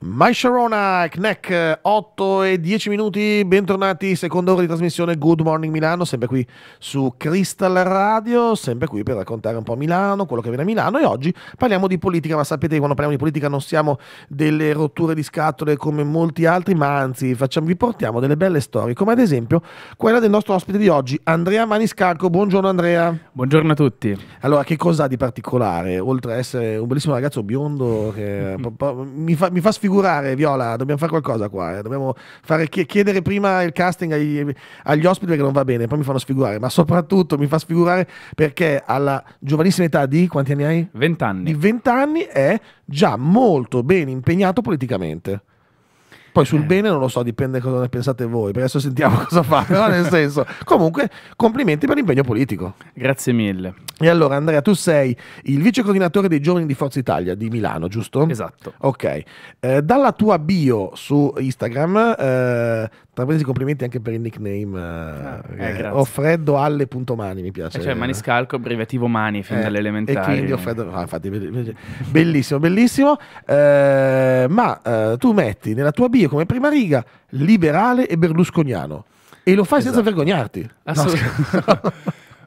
My Sharona, Knack, 8 eh, e 10 minuti, bentornati, seconda ora di trasmissione Good Morning Milano, sempre qui su Crystal Radio, sempre qui per raccontare un po' Milano, quello che avviene a Milano e oggi parliamo di politica, ma sapete che quando parliamo di politica non siamo delle rotture di scatole come molti altri, ma anzi facciamo, vi portiamo delle belle storie, come ad esempio quella del nostro ospite di oggi, Andrea Maniscalco, buongiorno Andrea. Buongiorno a tutti. Allora, che cosa ha di particolare, oltre ad essere un bellissimo ragazzo biondo che mi fa, mi fa sfigurare, Viola, dobbiamo fare qualcosa qua, eh. dobbiamo fare, chiedere prima il casting agli, agli ospiti perché non va bene, poi mi fanno sfigurare, ma soprattutto mi fa sfigurare perché alla giovanissima età di quanti anni hai? 20 anni. Di 20 anni è già molto ben impegnato politicamente. Poi sul eh. bene non lo so, dipende cosa ne pensate voi, perché adesso sentiamo cosa fa, però nel senso, comunque complimenti per l'impegno politico. Grazie mille. E allora Andrea, tu sei il vice coordinatore dei giovani di Forza Italia di Milano, giusto? Esatto. Ok, eh, dalla tua bio su Instagram, eh, tra parentesi complimenti anche per il nickname, eh, ah, eh, eh, Offreddo Alle.mani, mi piace. Eh, cioè Maniscalco, abbreviativo Mani, fin eh, dalle E quindi Offreddo, ah, infatti, bellissimo, bellissimo. Eh, ma tu metti nella tua bio io come prima riga liberale e berlusconiano. E lo fai esatto. senza vergognarti. Assolutamente. No,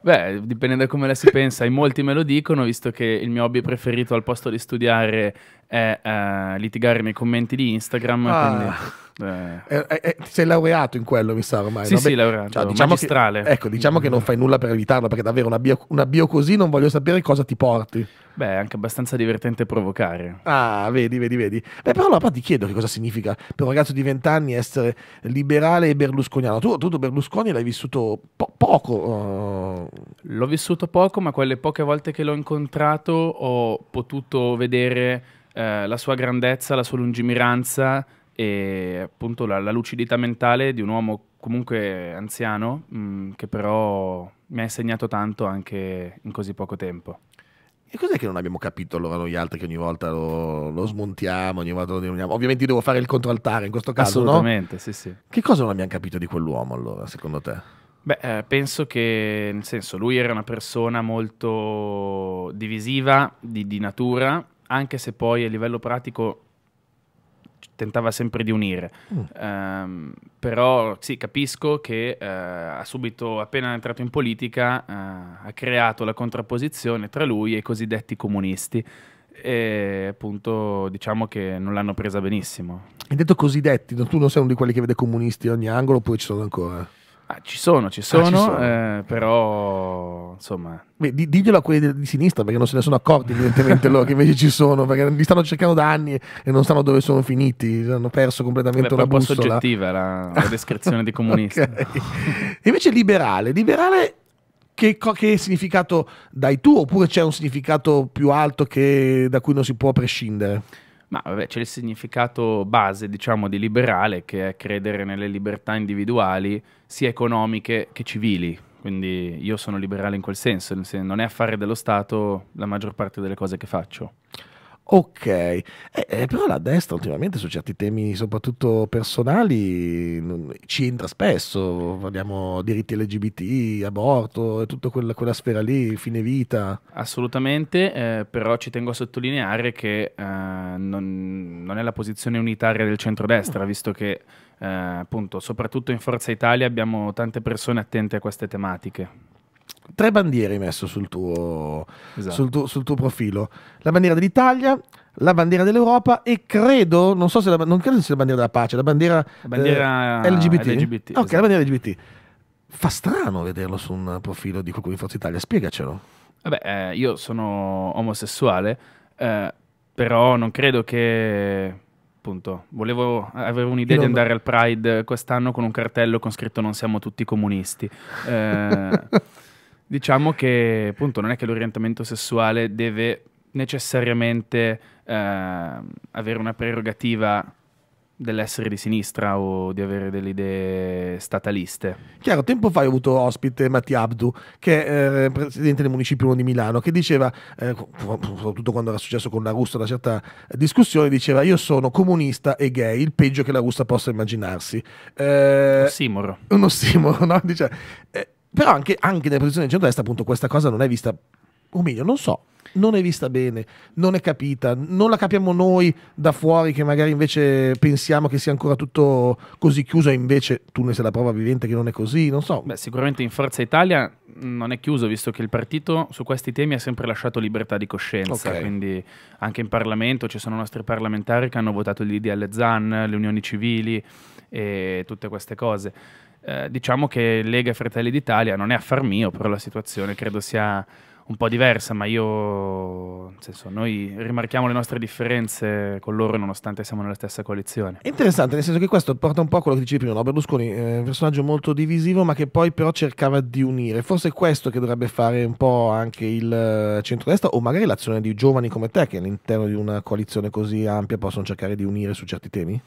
Beh, dipende da come la si pensa, in molti me lo dicono, visto che il mio hobby preferito al posto di studiare è uh, litigare nei commenti di Instagram. Ah. Quindi... Eh. Eh, eh, ti eh, sei laureato in quello, mi sa ormai. Sì, no? Beh, sì, laureato. Cioè, diciamo che, ecco, diciamo che non fai nulla per evitarlo, perché davvero una bio, un abbio così non voglio sapere cosa ti porti. Beh, è anche abbastanza divertente provocare. Ah, vedi, vedi, vedi. Beh, però allora ti chiedo che cosa significa per un ragazzo di 20 anni essere liberale e berlusconiano. Tu, tu Berlusconi l'hai vissuto po- poco. Uh... L'ho vissuto poco, ma quelle poche volte che l'ho incontrato ho potuto vedere eh, la sua grandezza, la sua lungimiranza e appunto la, la lucidità mentale di un uomo comunque anziano mh, mm, che però mi ha insegnato tanto anche in così poco tempo. E cos'è che non abbiamo capito allora noi altri che ogni volta lo, lo smontiamo, ogni volta lo denuniamo? Ovviamente devo fare il contraltare in questo caso, Assolutamente, no? sì, sì. Che cosa non abbiamo capito di quell'uomo allora, secondo te? Beh, eh, penso che, nel senso, lui era una persona molto divisiva di, di natura, anche se poi a livello pratico tentava sempre di unire. Mm. Um, però sì, capisco che uh, ha subito, appena entrato in politica, uh, ha creato la contrapposizione tra lui e i cosiddetti comunisti. E appunto diciamo che non l'hanno presa benissimo. Hai detto cosiddetti, tu non sei uno di quelli che vede comunisti in ogni angolo, poi ci sono ancora. Ah, ci sono, ci sono, ah, ci sono. Eh, però insomma. Beh, di, diglielo a quelli di sinistra perché non se ne sono accorti evidentemente loro che invece ci sono perché li stanno cercando da anni e non sanno dove sono finiti, hanno perso completamente Beh, una bussola. È un po' soggettiva la, la descrizione di comunista. okay. Invece liberale, liberale che, che, significato dai tu oppure c'è un significato più alto che, da cui non si può prescindere? Ma vabbè, c'è il significato base, diciamo, di liberale, che è credere nelle libertà individuali, sia economiche che civili. Quindi io sono liberale in quel senso, non è affare dello Stato la maggior parte delle cose che faccio. Ok, eh, eh, però la destra ultimamente su certi temi, soprattutto personali, ci entra spesso. Parliamo diritti LGBT, aborto e tutta quella, quella, sfera lì, fine vita. Assolutamente, eh, però ci tengo a sottolineare che eh, non, non, è la posizione unitaria del centrodestra, visto che eh, appunto, soprattutto in Forza Italia abbiamo tante persone attente a queste tematiche tre bandiere hai messo sul tuo, esatto. sul, tuo, sul tuo, profilo. La bandiera dell'Italia, la bandiera dell'Europa e credo, non so se la, non credo sia la bandiera della pace, la bandiera, la bandiera eh, eh LGBT. LGBT ok, esatto. la bandiera LGBT. Fa strano vederlo su un profilo di qualcuno di Forza Italia, spiegacelo. Vabbè, eh, io sono omosessuale, eh, però non credo che appunto, volevo, avevo un'idea di andare al Pride quest'anno con un cartello con scritto non siamo tutti comunisti. Eh, Diciamo che appunto non è che l'orientamento sessuale deve necessariamente eh, avere una prerogativa dell'essere di sinistra o di avere delle idee stataliste. Chiaro, tempo fa ho avuto ospite Matti Abdu, che è eh, presidente del municipio di Milano, che diceva, eh, soprattutto quando era successo con la Russa una certa discussione, diceva io sono comunista e gay, il peggio che la Russa possa immaginarsi. Eh, un ossimoro. Un ossimoro, no? Dice, eh, però anche, anche nelle posizioni di centrodestra, appunto, questa cosa non è vista, o meglio, non so, non è vista bene, non è capita, non la capiamo noi da fuori che magari invece pensiamo che sia ancora tutto così chiuso e invece tu ne sei la prova vivente che non è così, non so. Beh, sicuramente in Forza Italia non è chiuso visto che il partito su questi temi ha sempre lasciato libertà di coscienza, okay. quindi anche in Parlamento ci sono nostri parlamentari che hanno votato l'IDL Zan, le unioni civili e tutte queste cose. Eh, diciamo che Lega e Fratelli d'Italia non è affar mio, però la situazione credo sia un po' diversa, ma io, nel senso, noi rimarchiamo le nostre differenze con loro nonostante siamo nella stessa coalizione. interessante, nel senso che questo porta un po' a quello che dicevi prima, no? Berlusconi è eh, un personaggio molto divisivo, ma che poi però cercava di unire. Forse è questo che dovrebbe fare un po' anche il eh, centrodestra o magari l'azione di giovani come te che all'interno di una coalizione così ampia possono cercare di unire su certi temi?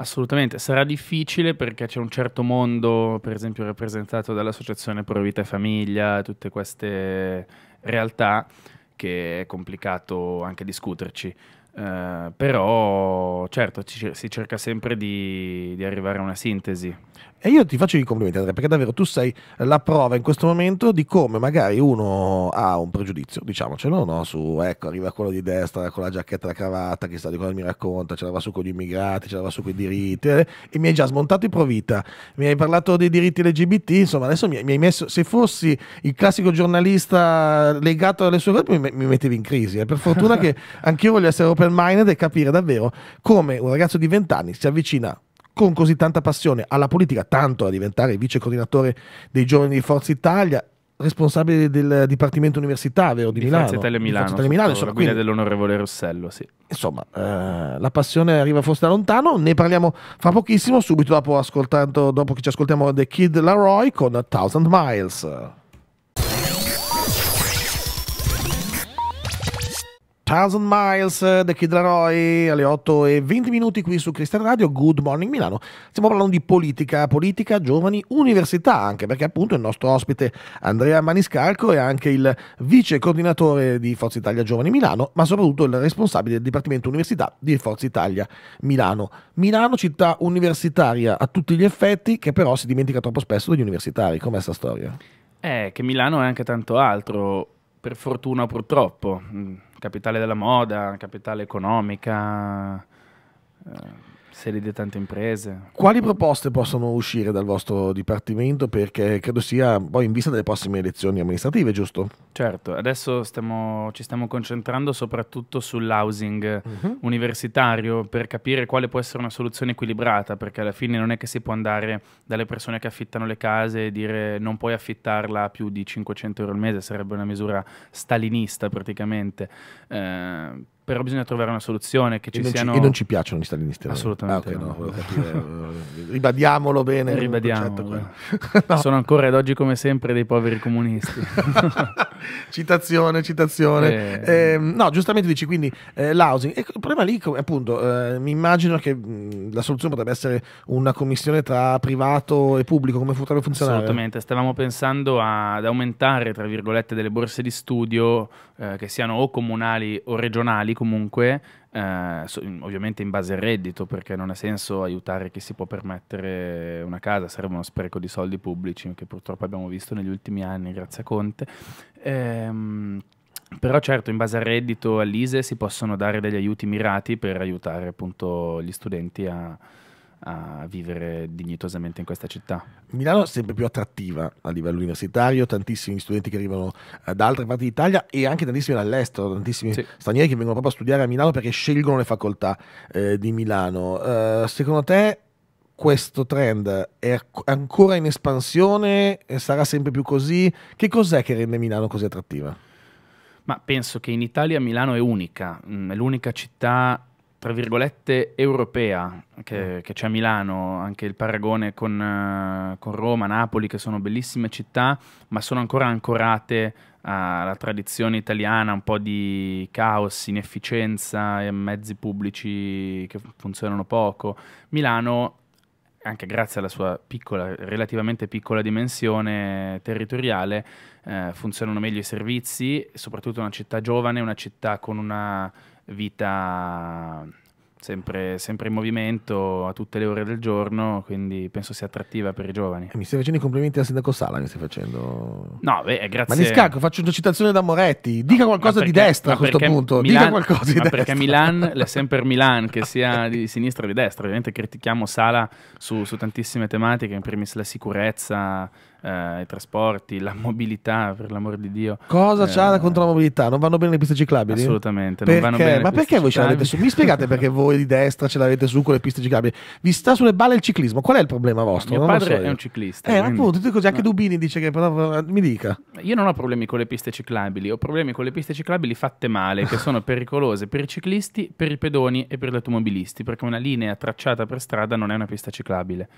Assolutamente, sarà difficile perché c'è un certo mondo, per esempio rappresentato dall'associazione Pro Vita e Famiglia, tutte queste realtà che è complicato anche discuterci. Uh, però certo ci, si cerca sempre di, di, arrivare a una sintesi. E io ti faccio i complimenti Andrea, perché davvero tu sei la prova in questo momento di come magari uno ha un pregiudizio, diciamocelo, no? su ecco, arriva quello di destra con la giacchetta e la cravatta, chissà di cosa mi racconta, ce la va su con gli immigrati, ce la va su con i diritti, eh? e mi hai già smontato i provita, mi hai parlato dei diritti LGBT, insomma adesso mi, mi hai messo, se fossi il classico giornalista legato alle sue cose, mi, mi, mettevi in crisi. Eh? Per fortuna che anch'io voglio essere open minded e capire davvero come un ragazzo di 20 anni si avvicina con così tanta passione alla politica, tanto a diventare vice coordinatore dei giovani di Forza Italia responsabile del Dipartimento Università, vero, di, di Milano. Forza Italia Milano, di Forza Italia Milano insomma, guida quindi, dell'onorevole Rossello, sì. Insomma, eh, la passione arriva forse da lontano, ne parliamo fra pochissimo, subito dopo, ascoltando, dopo che ci ascoltiamo The Kid Laroi con Thousand Miles. Thousand Miles eh, The Kid Laroi alle 8 e 20 minuti qui su Cristian Radio Good Morning Milano stiamo parlando di politica politica giovani università anche perché appunto il nostro ospite Andrea Maniscalco è anche il vice coordinatore di Forza Italia Giovani Milano ma soprattutto il responsabile del Dipartimento Università di Forza Italia Milano Milano città universitaria a tutti gli effetti che però si dimentica troppo spesso degli universitari com'è sta storia? Eh, che Milano è anche tanto altro per fortuna o purtroppo mm capitale della moda, capitale economica. Eh, sedi di tante imprese. Quali proposte possono uscire dal vostro dipartimento? Perché credo sia poi in vista delle prossime elezioni amministrative, giusto? Certo, adesso stiamo, ci stiamo concentrando soprattutto sull'housing uh mhm. -huh. universitario per capire quale può essere una soluzione equilibrata, perché alla fine non è che si può andare dalle persone che affittano le case e dire non puoi affittarla a più di 500 euro al mese, sarebbe una misura stalinista praticamente. Eh, però bisogna trovare una soluzione che ci e siano... Ci, e non ci piacciono gli stalinisti. Assolutamente. Ah, okay, no. No, eh, ribadiamolo bene. Ribadiamolo. no. Sono ancora ad oggi come sempre dei poveri comunisti. citazione, citazione. Eh. Eh, no, giustamente dici quindi eh, l'housing. E ecco, il problema lì, appunto, eh, mi immagino che mh, mm, la soluzione potrebbe essere una commissione tra privato e pubblico, come potrebbe funzionare? Assolutamente, stavamo pensando ad aumentare, tra virgolette, delle borse di studio eh, che siano o comunali o regionali comunque, eh, ovviamente in base al reddito, perché non ha senso aiutare chi si può permettere una casa, sarebbe uno spreco di soldi pubblici che purtroppo abbiamo visto negli ultimi anni grazie a Conte. Ehm, però certo, in base al reddito all'ISE si possono dare degli aiuti mirati per aiutare appunto gli studenti a, a vivere dignitosamente in questa città. Milano è sempre più attrattiva a livello universitario, tantissimi studenti che arrivano eh, da altre parti d'Italia e anche tantissimi dall'estero, tantissimi sì. stranieri che vengono proprio a studiare a Milano perché scelgono le facoltà eh, di Milano. Uh, secondo te questo trend è ancora in espansione? Sarà sempre più così? Che cos'è che rende Milano così attrattiva? Ma penso che in Italia Milano è unica, mm, è l'unica città tra virgolette europea che, mm. che, c'è a Milano, anche il paragone con, eh, con, Roma, Napoli, che sono bellissime città, ma sono ancora ancorate alla tradizione italiana, un po' di caos, inefficienza e mezzi pubblici che funzionano poco. Milano, anche grazie alla sua piccola, relativamente piccola dimensione territoriale, eh, funzionano meglio i servizi, soprattutto una città giovane, una città con una vita sempre, sempre, in movimento a tutte le ore del giorno, quindi penso sia attrattiva per i giovani. Eh, mi stai facendo i complimenti al sindaco Sala, mi stai facendo... No, beh, grazie. Ma di scacco, faccio una citazione da Moretti, dica qualcosa perché, di destra a questo punto, Milan, dica qualcosa di destra. Perché Milan è sempre Milan, che sia di sinistra o di destra, ovviamente critichiamo Sala su, su tantissime tematiche, in primis la sicurezza eh, i trasporti, la mobilità, per l'amor di Dio. Cosa eh, c'ha contro la mobilità? Non vanno bene le piste ciclabili? Assolutamente, perché? non vanno bene. Ma perché voi ce l'avete su? Mi spiegate perché voi di destra ce l'avete su con le piste ciclabili? Vi sta sulle balle il ciclismo? Qual è il problema vostro? No, mio non padre so è un ciclista. Eh, quindi... appunto, così anche no. Dubini dice che però, eh, mi dica. Io non ho problemi con le piste ciclabili, ho problemi con le piste ciclabili fatte male, che sono pericolose per i ciclisti, per i pedoni e per gli automobilisti, perché una linea tracciata per strada non è una pista ciclabile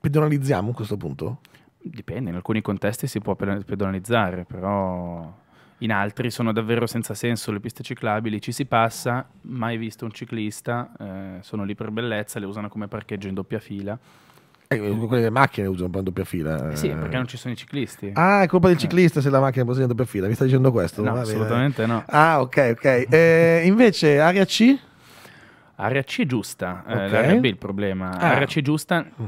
pedonalizziamo a questo punto? Dipende, in alcuni contesti si può pedonalizzare, però in altri sono davvero senza senso le piste ciclabili, ci si passa, mai visto un ciclista, eh, sono lì per bellezza, le usano come parcheggio in doppia fila. Eh, eh, eh. quelle delle macchine usano un po' in doppia fila. Eh sì, eh. perché non ci sono i ciclisti. Ah, è colpa del ciclista eh. se la macchina è in doppia fila. Mi stai dicendo questo? No, assolutamente no. Ah, ok, ok. invece, area C? Area C giusta. Okay. l'area B è il problema. Ah. Area C giusta mm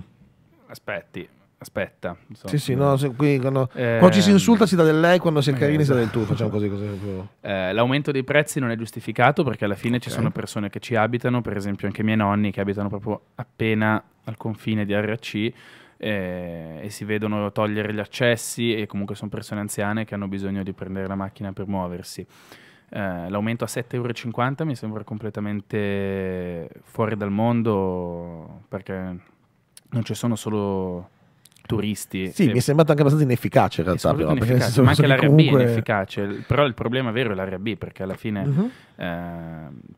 aspetti, aspetta. Insomma. Sì, sì, no, se, qui, quando, eh, quando, ci si insulta si dà del lei, quando si è carini eh, si dà del tu, esatto. facciamo così. così. Eh, l'aumento dei prezzi non è giustificato perché alla fine okay. ci sono persone che ci abitano, per esempio anche i miei nonni che abitano proprio appena al confine di RC eh, e si vedono togliere gli accessi e comunque sono persone anziane che hanno bisogno di prendere la macchina per muoversi. Eh, l'aumento a 7,50 euro mi sembra completamente fuori dal mondo perché non ci sono solo turisti. Sì, e... mi è sembrato anche abbastanza inefficace in realtà, però, inefficace, ma anche l'Area comunque... è inefficace, però il problema vero è l'Area B perché alla fine uh-huh. eh,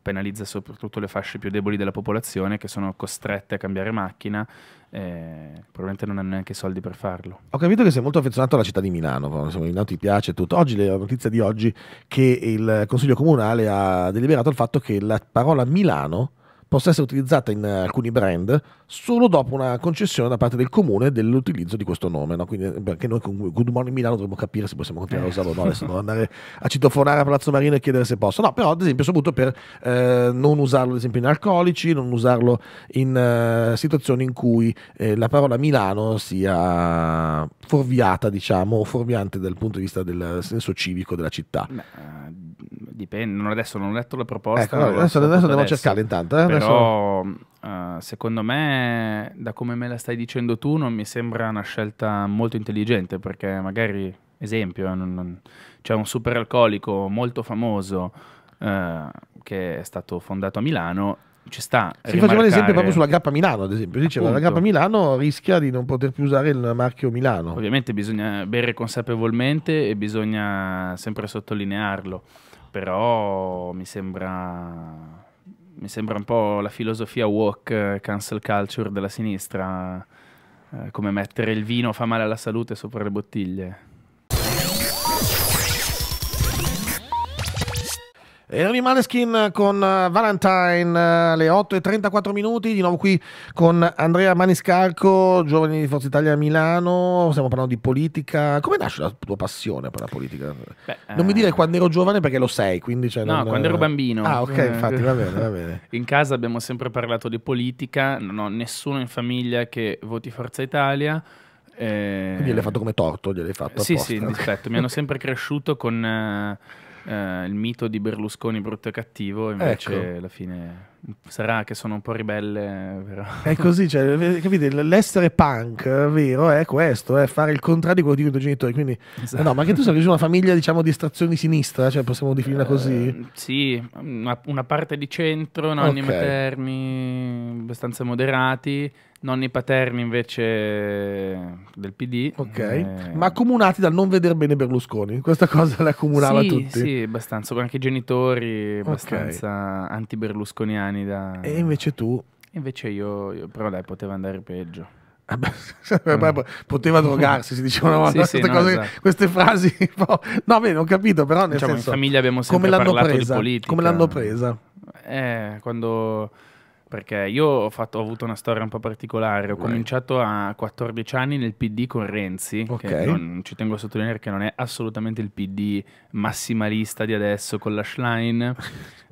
penalizza soprattutto le fasce più deboli della popolazione che sono costrette a cambiare macchina. Eh, probabilmente non hanno neanche i soldi per farlo. Ho capito che sei molto affezionato alla città di Milano, insomma, Milano ti piace tutto. Oggi la notizia di oggi che il Consiglio Comunale ha deliberato il fatto che la parola Milano possa essere utilizzata in eh, alcuni brand solo dopo una concessione da parte del comune dell'utilizzo di questo nome. No? Quindi, anche eh, noi con Good Morning Milano dovremmo capire se possiamo continuare a eh. usarlo o no. Adesso non andare a citofonare a Palazzo Marino e chiedere se posso. No, però ad esempio soprattutto per eh, non usarlo ad esempio in alcolici, non usarlo in eh, situazioni in cui eh, la parola Milano sia fuorviata, diciamo, o forviante dal punto di vista del senso civico della città. Beh, dipende. Non adesso non ho letto la proposta. Ecco, adesso, adesso andiamo adesso. a cercare intanto. Eh? Però uh, secondo me, da come me la stai dicendo tu, non mi sembra una scelta molto intelligente perché magari, esempio, eh, non, non... c'è un super alcolico molto famoso uh, che è stato fondato a Milano ci sta. Si faceva l'esempio proprio sulla Grappa Milano, ad esempio. Diceva Appunto. la Grappa Milano rischia di non poter più usare il marchio Milano. Ovviamente bisogna bere consapevolmente e bisogna sempre sottolinearlo però mi sembra mi sembra un po' la filosofia walk eh, cancel culture della sinistra, eh, come mettere il vino fa male alla salute sopra le bottiglie. Henry Maleskin con eh, Valentine eh, alle 8 e 34 minuti, di nuovo qui con Andrea Maniscalco, giovani di Forza Italia a Milano, stiamo parlando di politica. Come nasce la tua passione per la politica? Beh, non mi dire eh, quando ero giovane perché lo sei, quindi... Cioè no, non... quando ero bambino. Ah ok, infatti, va bene, va bene. In casa abbiamo sempre parlato di politica, non ho nessuno in famiglia che voti Forza Italia. Eh... Quindi gliel'hai fatto come torto, gliel'hai fatto. Sì, apposta. sì, okay. dispetto. Mi hanno sempre cresciuto con... Uh eh, il mito di Berlusconi brutto e cattivo, invece ecco. alla fine sarà che sono un po' ribelle, però. È così, cioè, eh, capite, l'essere punk, eh, vero, è questo, è fare il contrario di quello di uno dei genitori, quindi... Esatto. Eh, no, ma anche tu sei una famiglia, diciamo, di estrazione sinistra, cioè possiamo definirla così? Eh, sì, una, parte di centro, nonni okay. materni, abbastanza moderati Nonni paterni invece del PD. Ok, eh... ma accomunati dal non vedere bene Berlusconi, questa cosa la accomunava sì, tutti. Sì, abbastanza, anche i genitori abbastanza okay. anti-berlusconiani. Da... E invece tu? Invece io, io, però dai, poteva andare peggio. Eh poteva mm. drogarsi, si diceva una volta sì, sì, no, esatto. queste frasi. No, bene, ho capito, però nel diciamo, senso, in famiglia abbiamo sempre come parlato presa, di politica. Come l'hanno presa? Eh, quando perché io ho, fatto, ho, avuto una storia un po' particolare. Ho right. cominciato a 14 anni nel PD con Renzi, okay. non, ci tengo a sottolineare che non è assolutamente il PD massimalista di adesso con la Schlein,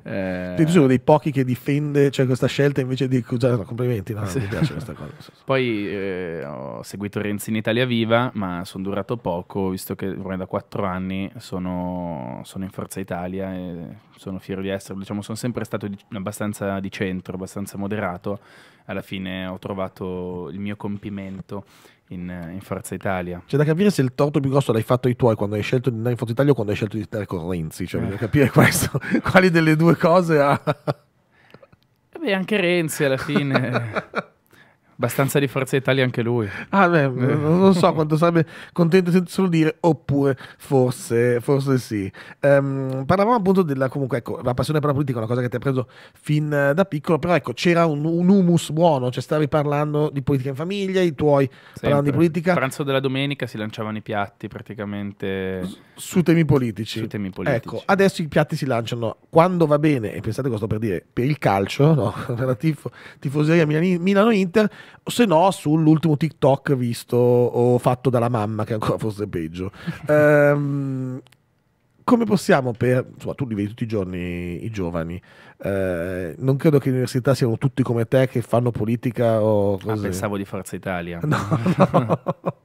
Eh... Ti dicevo dei pochi che difende cioè, questa scelta invece di accusare. No, complimenti, no, sì. mi piace questa cosa. Poi eh, ho seguito Renzi in Italia Viva, ma sono durato poco, visto che ormai da quattro anni sono, sono, in Forza Italia e sono fiero di esserlo. Diciamo, sono sempre stato di, abbastanza di centro, abbastanza moderato. Alla fine ho trovato il mio compimento in, eh, in, Forza Italia. C'è da capire se il torto più grosso l'hai fatto ai tuoi quando hai scelto di andare in Forza Italia o quando hai scelto di stare con Renzi. Cioè, eh. bisogna capire questo, quali delle due cose ha. Beh, anche Renzi alla fine. Abbastanza di Forza Italia anche lui. Ah, beh, eh. non so quanto sarebbe contento di solo dire, oppure forse, forse sì. Um, parlavamo appunto della, comunque, ecco, la passione per la politica è una cosa che ti ha preso fin eh, da piccolo, però ecco, c'era un, un humus buono, cioè stavi parlando di politica in famiglia, i tuoi Sempre. parlavano di politica. Pranzo della domenica si lanciavano i piatti praticamente. Su, su temi politici. Su temi politici. Ecco, adesso i piatti si lanciano quando va bene, e pensate cosa sto per dire, per il calcio, no? per la tif- tifoseria Milano-Inter, o se no sull'ultimo TikTok visto o fatto dalla mamma, che ancora fosse peggio. ehm, come possiamo per, insomma tu li vedi tutti i giorni i giovani, eh, non credo che università siano tutti come te che fanno politica o così. Ah, pensavo di Forza Italia. No, no.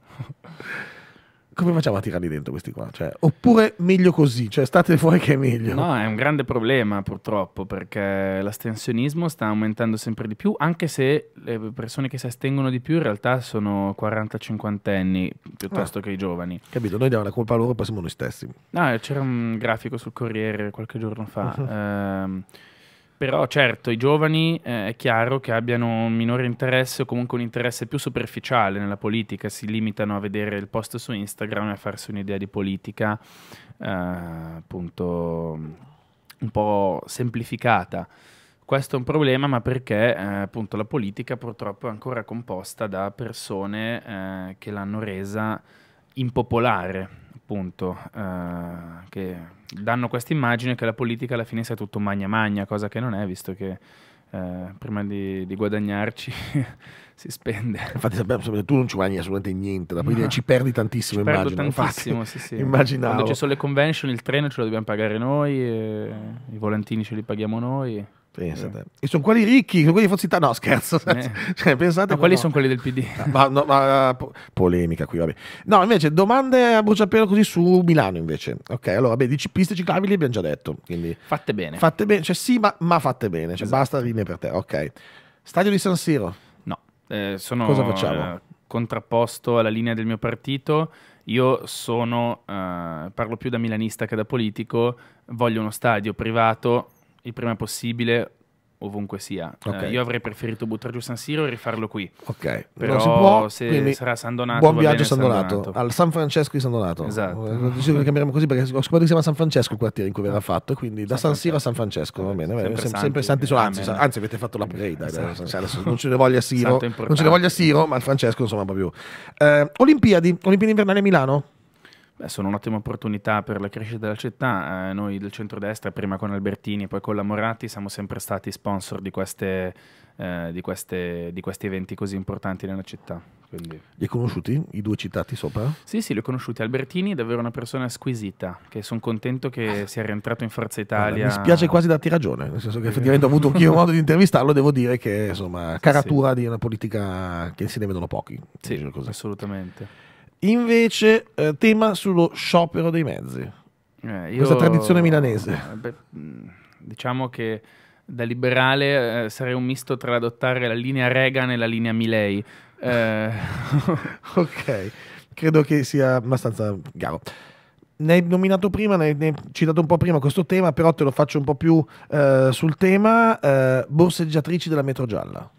come facciamo a tirarli dentro questi qua? Cioè, oppure meglio così, cioè state fuori che è meglio. No, è un grande problema purtroppo perché l'astensionismo sta aumentando sempre di più, anche se le persone che si astengono di più in realtà sono 40-50 anni piuttosto ah, che i giovani. Capito, noi diamo la colpa a loro, poi siamo noi stessi. No, c'era un grafico sul Corriere qualche giorno fa. Uh -huh. ehm, però certo, i giovani eh, è chiaro che abbiano un minore interesse o comunque un interesse più superficiale nella politica, si limitano a vedere il post su Instagram e a farsi un'idea di politica eh, appunto un po' semplificata. Questo è un problema, ma perché eh, appunto la politica purtroppo è ancora composta da persone eh, che l'hanno resa impopolare appunto eh, che danno questa immagine che la politica alla fine sia tutto magna magna, cosa che non è, visto che eh, prima di, di guadagnarci si spende. Infatti tu non ci guadagni assolutamente niente, da politica no. ci perdi tantissimo, ci immagino. tantissimo, Infatti, sì, sì. Immaginavo. Quando ci sono le convention il treno ce lo dobbiamo pagare noi, eh, i volantini ce li paghiamo noi. Pensate. Eh. E sono quelli ricchi, sono quelli di Forza No, scherzo. Eh. Cioè, pensate. Ma quelli no. sono quelli del PD. Ah, ma, no, ma, ah, po- polemica qui, vabbè. No, invece, domande a bruciapelo così su Milano, invece. Ok, allora, vabbè, di piste ciclabili abbiamo già detto. Quindi fatte bene. Fatte bene, cioè sì, ma, ma fatte bene. Cioè, esatto. Basta linee per te, ok. Stadio di San Siro. No, eh, sono... Cosa facciamo? Eh, contrapposto alla linea del mio partito. Io sono, eh, parlo più da milanista che da politico, voglio uno stadio privato il prima possibile ovunque sia. Eh, okay. Eh, io avrei preferito buttare giù San Siro e rifarlo qui. Ok, però non si può, se sarà San Donato. Buon viaggio San San Donato, al San Francesco di San Donato. Esatto. Eh, lo chiameremo così perché ho scoperto che si chiama San Francesco il quartiere in cui verrà ah. fatto, quindi da San, Siro a San Francesco, va bene, sempre, sempre, sempre Santi, sono, anzi, anzi, anzi avete fatto l'upgrade, esatto. Cioè, non ce ne voglia Siro, esatto, non ce ne voglia Siro, ma il Francesco insomma un po' più. Olimpiadi, Olimpiadi invernali a Milano? Beh, sono un'ottima opportunità per la crescita della città. Eh, noi del centrodestra, prima con Albertini, poi con la Moratti, siamo sempre stati sponsor di, queste, eh, di, queste, di questi eventi così importanti nella città. Quindi. Li hai conosciuti i due citati sopra? Sì, sì, li ho conosciuti. Albertini è davvero una persona squisita, che sono contento che ah. sia rientrato in Forza Italia. Guarda, mi spiace quasi darti ragione, nel senso che effettivamente ho avuto anch'io modo di intervistarlo, devo dire che insomma, caratura sì. di una politica che se ne vedono pochi. Sì, assolutamente. Invece, eh, tema sullo sciopero dei mezzi. Eh, io, Questa tradizione milanese. Eh, beh, mm, diciamo che da liberale eh, sarei un misto tra adottare la linea Reagan e la linea Milei. Eh, ok, credo che sia abbastanza chiaro ne hai nominato prima, ne hai, citato un po' prima questo tema, però te lo faccio un po' più eh, sul tema eh, borseggiatrici della metro gialla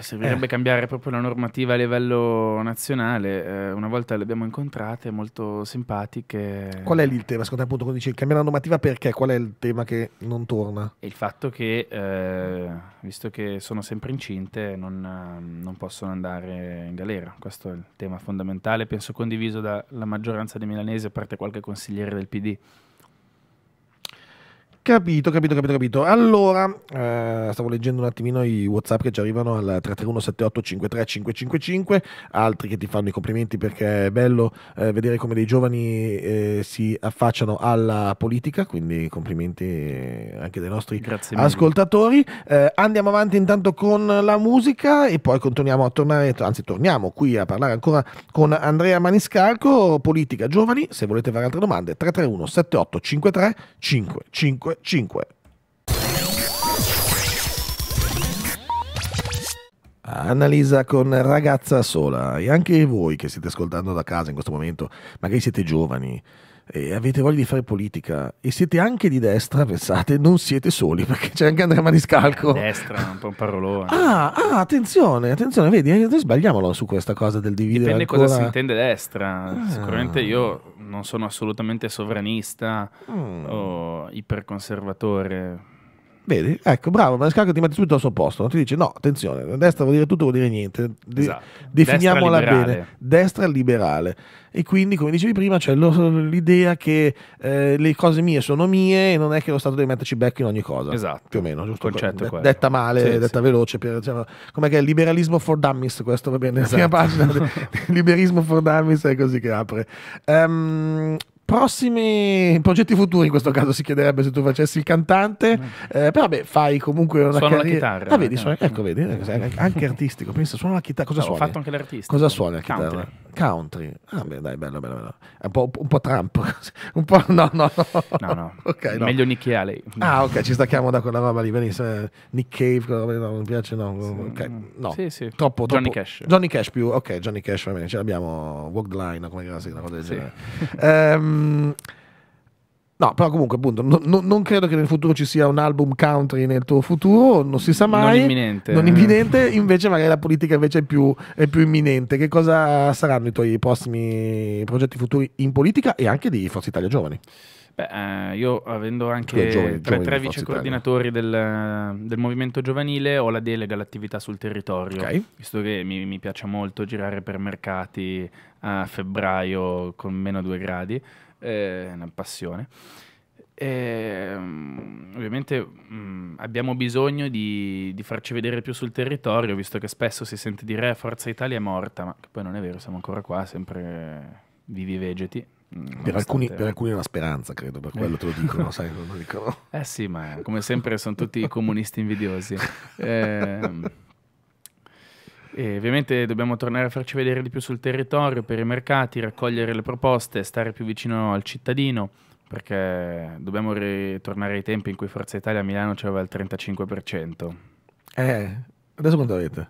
servirebbe eh. cambiare proprio la normativa a livello nazionale. Eh, una volta le abbiamo incontrate, molto simpatiche. Qual è lì il tema? Secondo te, appunto, quando dici cambiare la normativa, perché? Qual è il tema che non torna? Il fatto che, eh, visto che sono sempre incinte, non, non, possono andare in galera. Questo è il tema fondamentale, penso condiviso dalla maggioranza dei milanesi, a parte qualche consigliere del PD. Capito, capito, capito, capito. Allora, eh, stavo leggendo un attimino i WhatsApp che ci arrivano al 331-7853-555, altri che ti fanno i complimenti perché è bello eh, vedere come dei giovani eh, si affacciano alla politica, quindi complimenti anche dai nostri ascoltatori. Eh, andiamo avanti intanto con la musica e poi continuiamo a tornare, anzi torniamo qui a parlare ancora con Andrea Maniscalco, politica giovani, se volete fare altre domande 331-7853-555. 5. Analisa con ragazza sola e anche voi che siete ascoltando da casa in questo momento, magari siete giovani e avete voglia di fare politica e siete anche di destra, pensate, non siete soli perché c'è anche Andrea Maniscalco. Eh, destra, un po' un parolone. Ah, ah attenzione, attenzione, vedi, noi eh, sbagliamolo su questa cosa del dividere. Dipende ancora... cosa si intende destra. Ah. Sicuramente io non sono assolutamente sovranista mm. o iperconservatore Vedi? Ecco, bravo, Manescalco ti mette subito al suo posto, non ti dice no, attenzione, destra vuol dire tutto, vuol dire niente, De- esatto. definiamola destra bene, destra liberale. E quindi, come dicevi prima, c'è lo, l'idea che eh, le cose mie sono mie e non è che lo Stato deve metterci becco in ogni cosa. Esatto. Più o meno, giusto? Concetto De- detta male, sì, detta sì. veloce, per, cioè, come che è liberalismo for dummies, questo va bene, esatto. prima pagina, liberismo for dummies è così che apre. Um, prossimi progetti futuri in questo caso si chiederebbe se tu facessi il cantante mm. eh, però beh fai comunque una suono carri- la chitarra ah vedi, eh. suoni, ecco vedi eh, anche artistico pensa suona la chitarra cosa no, suoni? ho fatto anche l'artista cosa suona la chitarra? Country. Country. Ah, beh, dai, bello, bello, bello. Un po', un po Trump. un po', no, no, no. no, no. Okay, no. Meglio Nick Haley. Ah, ok, ci stacchiamo da quella roba lì. Benissimo. Nick Cave, quella roba lì, no, non piace, no. Sì. Okay, no. Sì, sì. Troppo, troppo, Johnny Cash. Johnny Cash più, ok, Johnny Cash, va bene. Ce l'abbiamo, Walk the Line, come si una cosa del sì. genere. ehm... um, No, però comunque appunto no, no, non credo che nel futuro ci sia un album country nel tuo futuro, non si sa mai. Non imminente. Non imminente invece magari la politica invece è più, è più, imminente. Che cosa saranno i tuoi prossimi progetti futuri in politica e anche di Forza Italia Giovani? Beh, eh, io avendo anche giovane, tre, tre vice coordinatori del, del, movimento giovanile ho la delega all'attività sul territorio, okay. visto che mi, mi, piace molto girare per mercati a febbraio con meno due gradi, eh, è una passione. E, ehm, ovviamente mh, mm, abbiamo bisogno di, di, farci vedere più sul territorio, visto che spesso si sente dire eh, Forza Italia è morta, ma poi non è vero, siamo ancora qua, sempre vivi vegeti. Mm, per alcuni, per alcuni, è una speranza, credo, per quello te lo dicono, sai, lo dicono. Eh sì, ma come sempre sono tutti comunisti invidiosi. Eh, e ovviamente dobbiamo tornare a farci vedere di più sul territorio, per i mercati, raccogliere le proposte, stare più vicino al cittadino, perché dobbiamo ritornare ai tempi in cui Forza Italia a Milano c'aveva il 35%. Eh, adesso quanto avete?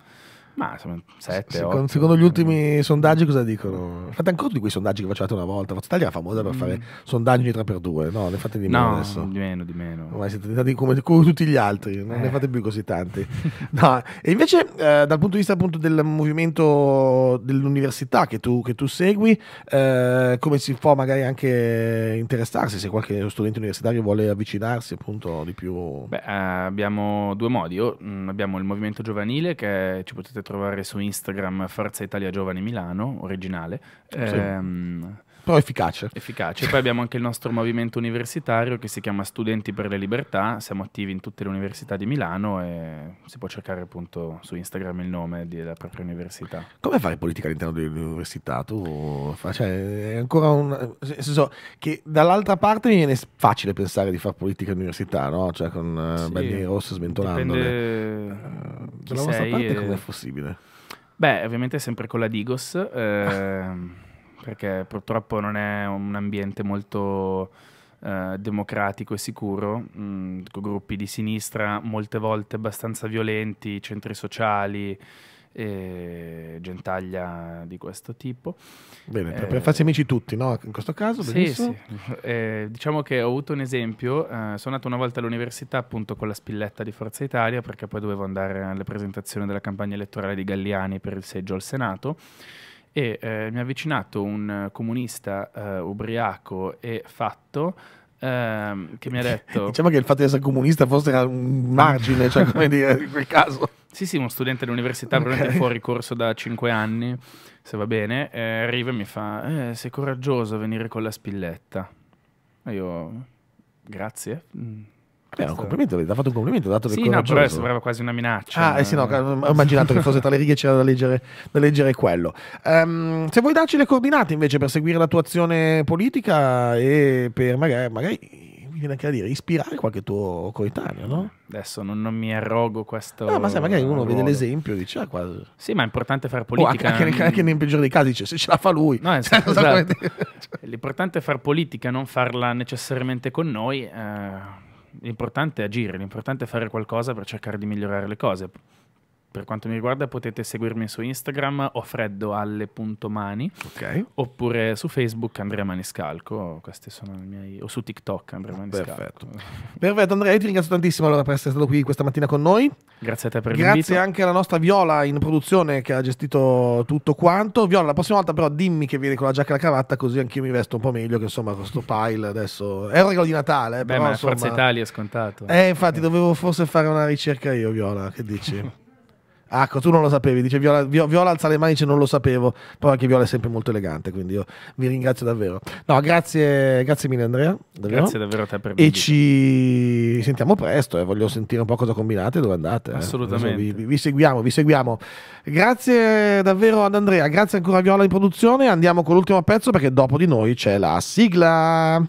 Ma insomma, 7, secondo, secondo, gli eh. ultimi sondaggi cosa dicono? Fate ancora di quei sondaggi che facevate una volta. Forza Italia è famosa per mm. fare mm. sondaggi di 3x2, no? Ne fate di meno no, adesso. di meno, di meno. Ormai siete diventati come, come, tutti gli altri, non eh. ne fate più così tanti. no. E invece eh, dal punto di vista appunto del movimento dell'università che tu, che tu segui, eh, come si può magari anche interessarsi se qualche studente universitario vuole avvicinarsi appunto di più? Beh, eh, abbiamo due modi. O, mh, mm, abbiamo il movimento giovanile che ci potete trovare su Instagram Forza Italia Giovani Milano, originale. Sì. Ehm, però efficace. Efficace. Poi abbiamo anche il nostro movimento universitario che si chiama Studenti per le Libertà, siamo attivi in tutte le università di Milano e si può cercare appunto su Instagram il nome della propria università. Come fare politica all'interno dell'università? Tu cioè, è ancora un... Nel Senso, che dall'altra parte mi viene facile pensare di fare politica all'università, no? Cioè con eh, sì, bandiere rosse sventolandole. Dipende... Eh, dalla vostra parte e... com'è possibile? Beh, ovviamente sempre con la Digos, eh, perché purtroppo non è un ambiente molto eh, democratico e sicuro, mh, mm, con gruppi di sinistra molte volte abbastanza violenti, centri sociali, e gentaglia di questo tipo. Bene, per, eh, per farsi amici tutti, no? In questo caso, sì, sì. Eh, diciamo che ho avuto un esempio, eh, sono andato una volta all'università appunto con la spilletta di Forza Italia perché poi dovevo andare alle presentazioni della campagna elettorale di Galliani per il seggio al Senato e eh, mi ha avvicinato un comunista eh, ubriaco e fatto ehm, che mi ha detto... diciamo che il fatto di essere comunista fosse un margine, cioè come dire, in quel caso... Sì, sì, uno studente dell'università, okay. fuori corso da 5 anni, se va bene, eh, arriva e mi fa, eh, sei coraggioso a venire con la spilletta. E io, grazie. Mm. Beh, un complimento, ti ha fatto un complimento, dato che sì, coraggioso. no, però sembrava quasi una minaccia. Ah, eh sì, no, ho immaginato che fosse tra le righe c'era da leggere, da leggere quello. Um, se vuoi darci le coordinate invece per seguire la tua azione politica e per magari, magari viene anche a dire, ispirare qualche tuo coetaneo, no? Adesso non, non mi arrogo questo. No, ma sai, magari uno ruolo. vede l'esempio e dice, ah, quasi. Sì, ma è importante fare politica. Oh, anche, anche, nel peggiore dei casi dice, se ce la fa lui. No, cioè, esatto. esatto. L'importante cioè, è far politica, non farla necessariamente con noi. Eh, l'importante è agire, l'importante è fare qualcosa per cercare di migliorare le cose. Per quanto mi riguarda potete seguirmi su Instagram offreddoalle.mani okay. oppure su Facebook Andrea Maniscalco, questi sono i miei o su TikTok Andrea Maniscalco. Perfetto. Perfetto Andrea, io ti ringrazio tantissimo allora per essere stato qui questa mattina con noi. Grazie a te per Grazie l'invito. Grazie anche alla nostra Viola in produzione che ha gestito tutto quanto. Viola, la prossima volta però dimmi che vieni con la giacca e la cravatta così anch'io mi vesto un po' meglio che insomma questo pile adesso è un regalo di Natale, eh, Beh, però, ma insomma... Forza Italia è scontato. Eh, infatti eh. dovevo forse fare una ricerca io Viola, che dici? ecco, tu non lo sapevi, dice Viola, Viola alza le mani, dice non lo sapevo, però anche Viola è sempre molto elegante, quindi io vi ringrazio davvero. No, grazie, grazie mille Andrea. Davvero. Grazie davvero a te per E ci sentiamo presto, eh. voglio sentire un po' cosa combinate dove andate. Eh. Assolutamente. Eh. Vi, vi, vi, seguiamo, vi seguiamo. Grazie davvero ad Andrea, grazie ancora a Viola in produzione, andiamo con l'ultimo pezzo perché dopo di noi c'è la sigla.